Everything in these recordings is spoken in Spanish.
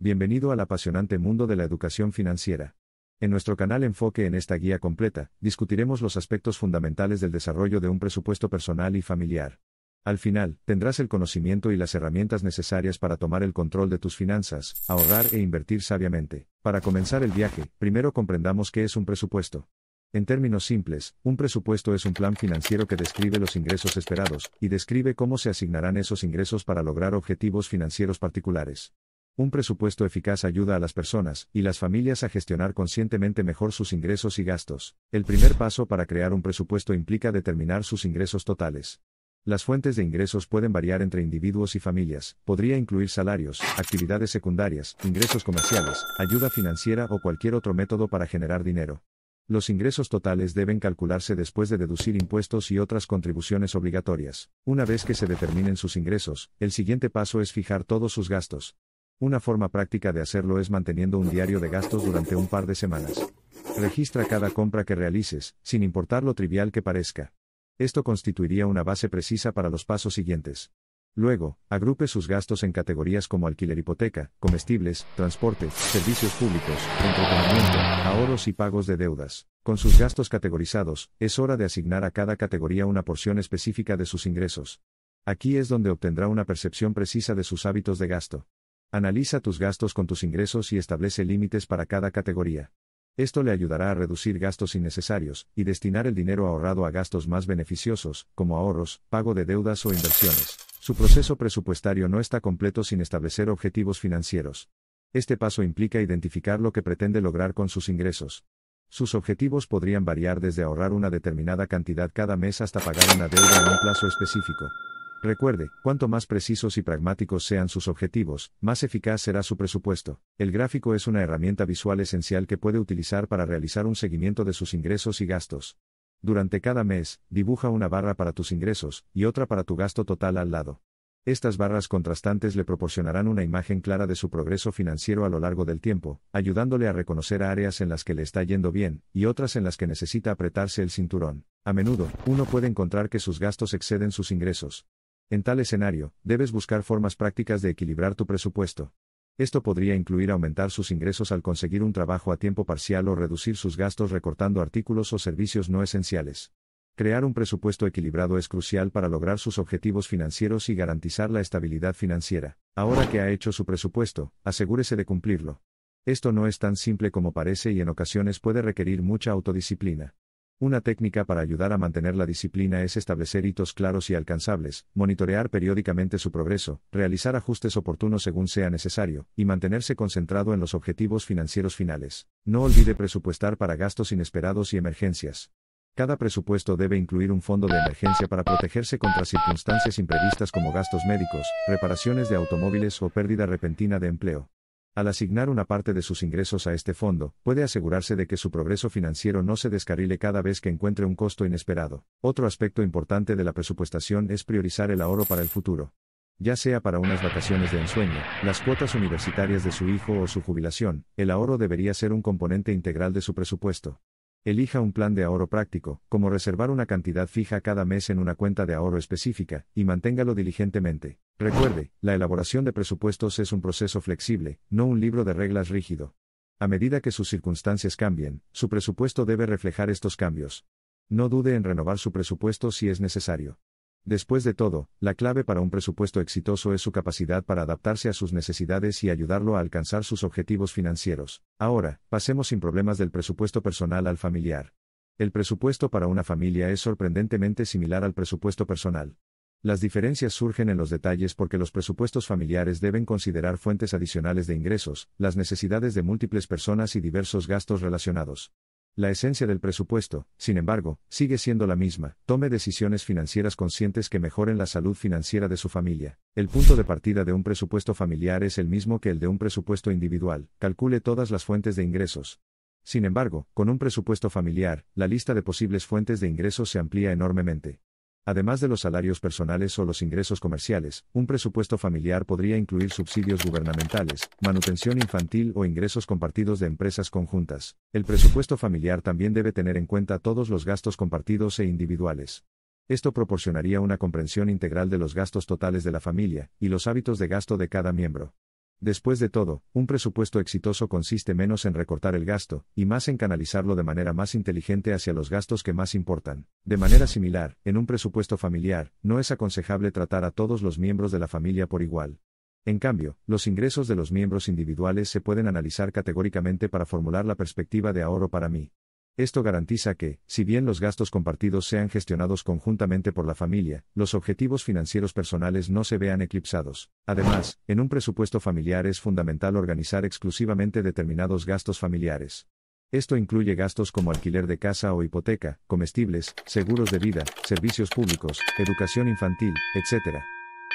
Bienvenido al apasionante mundo de la educación financiera. En nuestro canal Enfoque en esta guía completa, discutiremos los aspectos fundamentales del desarrollo de un presupuesto personal y familiar. Al final, tendrás el conocimiento y las herramientas necesarias para tomar el control de tus finanzas, ahorrar e invertir sabiamente. Para comenzar el viaje, primero comprendamos qué es un presupuesto. En términos simples, un presupuesto es un plan financiero que describe los ingresos esperados, y describe cómo se asignarán esos ingresos para lograr objetivos financieros particulares. Un presupuesto eficaz ayuda a las personas y las familias a gestionar conscientemente mejor sus ingresos y gastos. El primer paso para crear un presupuesto implica determinar sus ingresos totales. Las fuentes de ingresos pueden variar entre individuos y familias, podría incluir salarios, actividades secundarias, ingresos comerciales, ayuda financiera o cualquier otro método para generar dinero. Los ingresos totales deben calcularse después de deducir impuestos y otras contribuciones obligatorias. Una vez que se determinen sus ingresos, el siguiente paso es fijar todos sus gastos. Una forma práctica de hacerlo es manteniendo un diario de gastos durante un par de semanas. Registra cada compra que realices, sin importar lo trivial que parezca. Esto constituiría una base precisa para los pasos siguientes. Luego, agrupe sus gastos en categorías como alquiler hipoteca, comestibles, transporte, servicios públicos, entretenimiento, ahorros y pagos de deudas. Con sus gastos categorizados, es hora de asignar a cada categoría una porción específica de sus ingresos. Aquí es donde obtendrá una percepción precisa de sus hábitos de gasto. Analiza tus gastos con tus ingresos y establece límites para cada categoría. Esto le ayudará a reducir gastos innecesarios y destinar el dinero ahorrado a gastos más beneficiosos, como ahorros, pago de deudas o inversiones. Su proceso presupuestario no está completo sin establecer objetivos financieros. Este paso implica identificar lo que pretende lograr con sus ingresos. Sus objetivos podrían variar desde ahorrar una determinada cantidad cada mes hasta pagar una deuda en un plazo específico. Recuerde, cuanto más precisos y pragmáticos sean sus objetivos, más eficaz será su presupuesto. El gráfico es una herramienta visual esencial que puede utilizar para realizar un seguimiento de sus ingresos y gastos. Durante cada mes, dibuja una barra para tus ingresos y otra para tu gasto total al lado. Estas barras contrastantes le proporcionarán una imagen clara de su progreso financiero a lo largo del tiempo, ayudándole a reconocer áreas en las que le está yendo bien y otras en las que necesita apretarse el cinturón. A menudo, uno puede encontrar que sus gastos exceden sus ingresos. En tal escenario, debes buscar formas prácticas de equilibrar tu presupuesto. Esto podría incluir aumentar sus ingresos al conseguir un trabajo a tiempo parcial o reducir sus gastos recortando artículos o servicios no esenciales. Crear un presupuesto equilibrado es crucial para lograr sus objetivos financieros y garantizar la estabilidad financiera. Ahora que ha hecho su presupuesto, asegúrese de cumplirlo. Esto no es tan simple como parece y en ocasiones puede requerir mucha autodisciplina. Una técnica para ayudar a mantener la disciplina es establecer hitos claros y alcanzables, monitorear periódicamente su progreso, realizar ajustes oportunos según sea necesario, y mantenerse concentrado en los objetivos financieros finales. No olvide presupuestar para gastos inesperados y emergencias. Cada presupuesto debe incluir un fondo de emergencia para protegerse contra circunstancias imprevistas como gastos médicos, reparaciones de automóviles o pérdida repentina de empleo. Al asignar una parte de sus ingresos a este fondo, puede asegurarse de que su progreso financiero no se descarrile cada vez que encuentre un costo inesperado. Otro aspecto importante de la presupuestación es priorizar el ahorro para el futuro ya sea para unas vacaciones de ensueño, las cuotas universitarias de su hijo o su jubilación, el ahorro debería ser un componente integral de su presupuesto. Elija un plan de ahorro práctico, como reservar una cantidad fija cada mes en una cuenta de ahorro específica, y manténgalo diligentemente. Recuerde, la elaboración de presupuestos es un proceso flexible, no un libro de reglas rígido. A medida que sus circunstancias cambien, su presupuesto debe reflejar estos cambios. No dude en renovar su presupuesto si es necesario. Después de todo, la clave para un presupuesto exitoso es su capacidad para adaptarse a sus necesidades y ayudarlo a alcanzar sus objetivos financieros. Ahora, pasemos sin problemas del presupuesto personal al familiar. El presupuesto para una familia es sorprendentemente similar al presupuesto personal. Las diferencias surgen en los detalles porque los presupuestos familiares deben considerar fuentes adicionales de ingresos, las necesidades de múltiples personas y diversos gastos relacionados. La esencia del presupuesto, sin embargo, sigue siendo la misma, tome decisiones financieras conscientes que mejoren la salud financiera de su familia. El punto de partida de un presupuesto familiar es el mismo que el de un presupuesto individual, calcule todas las fuentes de ingresos. Sin embargo, con un presupuesto familiar, la lista de posibles fuentes de ingresos se amplía enormemente. Además de los salarios personales o los ingresos comerciales, un presupuesto familiar podría incluir subsidios gubernamentales, manutención infantil o ingresos compartidos de empresas conjuntas. El presupuesto familiar también debe tener en cuenta todos los gastos compartidos e individuales. Esto proporcionaría una comprensión integral de los gastos totales de la familia y los hábitos de gasto de cada miembro. Después de todo, un presupuesto exitoso consiste menos en recortar el gasto, y más en canalizarlo de manera más inteligente hacia los gastos que más importan. De manera similar, en un presupuesto familiar, no es aconsejable tratar a todos los miembros de la familia por igual. En cambio, los ingresos de los miembros individuales se pueden analizar categóricamente para formular la perspectiva de ahorro para mí. Esto garantiza que, si bien los gastos compartidos sean gestionados conjuntamente por la familia, los objetivos financieros personales no se vean eclipsados. Además, en un presupuesto familiar es fundamental organizar exclusivamente determinados gastos familiares. Esto incluye gastos como alquiler de casa o hipoteca, comestibles, seguros de vida, servicios públicos, educación infantil, etc.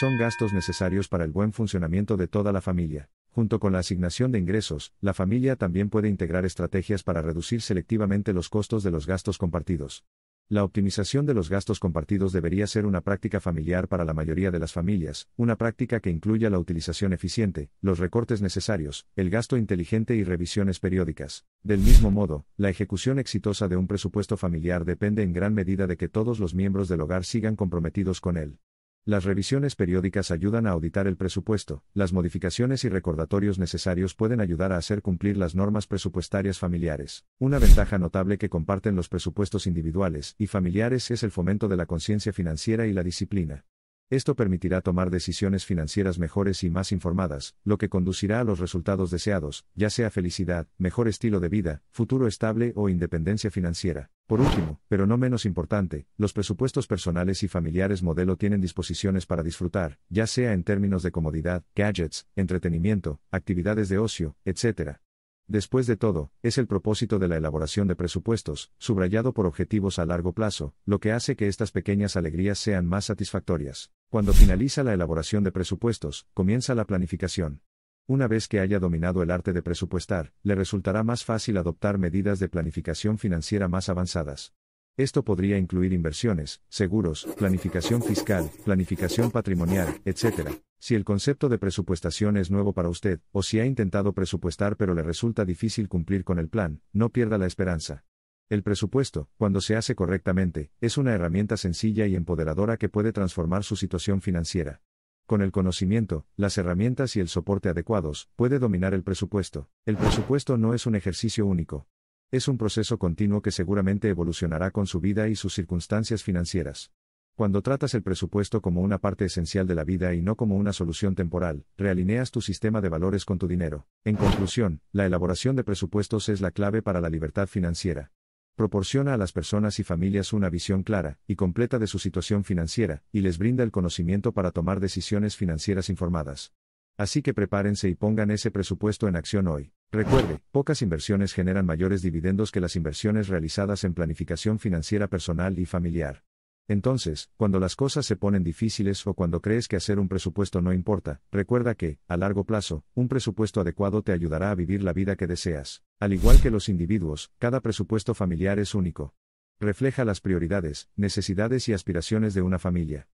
Son gastos necesarios para el buen funcionamiento de toda la familia. Junto con la asignación de ingresos, la familia también puede integrar estrategias para reducir selectivamente los costos de los gastos compartidos. La optimización de los gastos compartidos debería ser una práctica familiar para la mayoría de las familias, una práctica que incluya la utilización eficiente, los recortes necesarios, el gasto inteligente y revisiones periódicas. Del mismo modo, la ejecución exitosa de un presupuesto familiar depende en gran medida de que todos los miembros del hogar sigan comprometidos con él. Las revisiones periódicas ayudan a auditar el presupuesto, las modificaciones y recordatorios necesarios pueden ayudar a hacer cumplir las normas presupuestarias familiares. Una ventaja notable que comparten los presupuestos individuales y familiares es el fomento de la conciencia financiera y la disciplina. Esto permitirá tomar decisiones financieras mejores y más informadas, lo que conducirá a los resultados deseados, ya sea felicidad, mejor estilo de vida, futuro estable o independencia financiera. Por último, pero no menos importante, los presupuestos personales y familiares modelo tienen disposiciones para disfrutar, ya sea en términos de comodidad, gadgets, entretenimiento, actividades de ocio, etc. Después de todo, es el propósito de la elaboración de presupuestos, subrayado por objetivos a largo plazo, lo que hace que estas pequeñas alegrías sean más satisfactorias. Cuando finaliza la elaboración de presupuestos, comienza la planificación. Una vez que haya dominado el arte de presupuestar, le resultará más fácil adoptar medidas de planificación financiera más avanzadas. Esto podría incluir inversiones, seguros, planificación fiscal, planificación patrimonial, etc. Si el concepto de presupuestación es nuevo para usted, o si ha intentado presupuestar pero le resulta difícil cumplir con el plan, no pierda la esperanza. El presupuesto, cuando se hace correctamente, es una herramienta sencilla y empoderadora que puede transformar su situación financiera. Con el conocimiento, las herramientas y el soporte adecuados, puede dominar el presupuesto. El presupuesto no es un ejercicio único, es un proceso continuo que seguramente evolucionará con su vida y sus circunstancias financieras. Cuando tratas el presupuesto como una parte esencial de la vida y no como una solución temporal, realineas tu sistema de valores con tu dinero. En conclusión, la elaboración de presupuestos es la clave para la libertad financiera. Proporciona a las personas y familias una visión clara y completa de su situación financiera, y les brinda el conocimiento para tomar decisiones financieras informadas. Así que prepárense y pongan ese presupuesto en acción hoy. Recuerde, pocas inversiones generan mayores dividendos que las inversiones realizadas en planificación financiera personal y familiar. Entonces, cuando las cosas se ponen difíciles o cuando crees que hacer un presupuesto no importa, recuerda que, a largo plazo, un presupuesto adecuado te ayudará a vivir la vida que deseas. Al igual que los individuos, cada presupuesto familiar es único. Refleja las prioridades, necesidades y aspiraciones de una familia.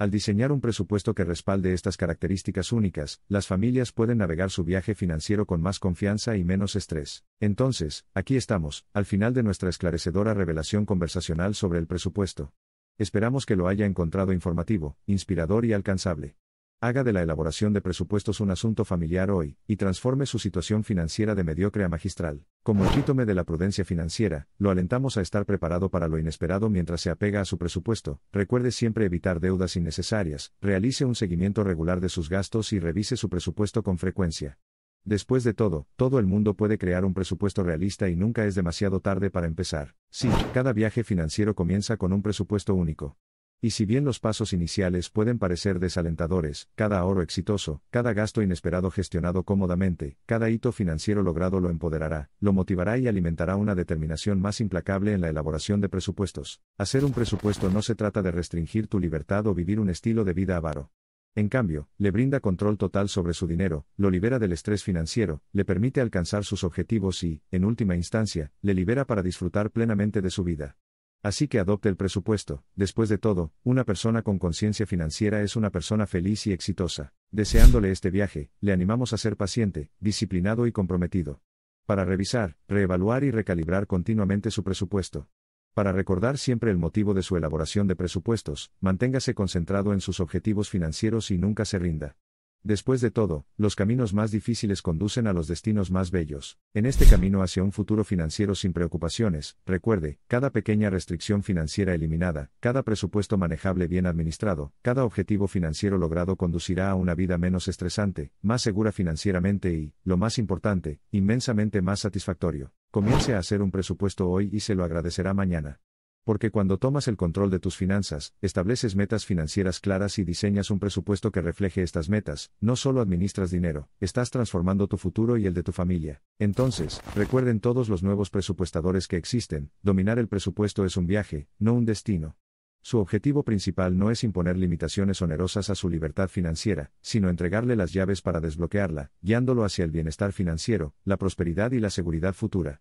Al diseñar un presupuesto que respalde estas características únicas, las familias pueden navegar su viaje financiero con más confianza y menos estrés. Entonces, aquí estamos, al final de nuestra esclarecedora revelación conversacional sobre el presupuesto. Esperamos que lo haya encontrado informativo, inspirador y alcanzable. Haga de la elaboración de presupuestos un asunto familiar hoy, y transforme su situación financiera de mediocre a magistral. Como epítome de la prudencia financiera, lo alentamos a estar preparado para lo inesperado mientras se apega a su presupuesto, recuerde siempre evitar deudas innecesarias, realice un seguimiento regular de sus gastos y revise su presupuesto con frecuencia. Después de todo, todo el mundo puede crear un presupuesto realista y nunca es demasiado tarde para empezar. Sí, cada viaje financiero comienza con un presupuesto único. Y si bien los pasos iniciales pueden parecer desalentadores, cada ahorro exitoso, cada gasto inesperado gestionado cómodamente, cada hito financiero logrado lo empoderará, lo motivará y alimentará una determinación más implacable en la elaboración de presupuestos. Hacer un presupuesto no se trata de restringir tu libertad o vivir un estilo de vida avaro. En cambio, le brinda control total sobre su dinero, lo libera del estrés financiero, le permite alcanzar sus objetivos y, en última instancia, le libera para disfrutar plenamente de su vida. Así que adopte el presupuesto. Después de todo, una persona con conciencia financiera es una persona feliz y exitosa. Deseándole este viaje, le animamos a ser paciente, disciplinado y comprometido. Para revisar, reevaluar y recalibrar continuamente su presupuesto. Para recordar siempre el motivo de su elaboración de presupuestos, manténgase concentrado en sus objetivos financieros y nunca se rinda. Después de todo, los caminos más difíciles conducen a los destinos más bellos. En este camino hacia un futuro financiero sin preocupaciones, recuerde, cada pequeña restricción financiera eliminada, cada presupuesto manejable bien administrado, cada objetivo financiero logrado conducirá a una vida menos estresante, más segura financieramente y, lo más importante, inmensamente más satisfactorio. Comience a hacer un presupuesto hoy y se lo agradecerá mañana. Porque cuando tomas el control de tus finanzas, estableces metas financieras claras y diseñas un presupuesto que refleje estas metas, no solo administras dinero, estás transformando tu futuro y el de tu familia. Entonces, recuerden todos los nuevos presupuestadores que existen, dominar el presupuesto es un viaje, no un destino. Su objetivo principal no es imponer limitaciones onerosas a su libertad financiera, sino entregarle las llaves para desbloquearla, guiándolo hacia el bienestar financiero, la prosperidad y la seguridad futura.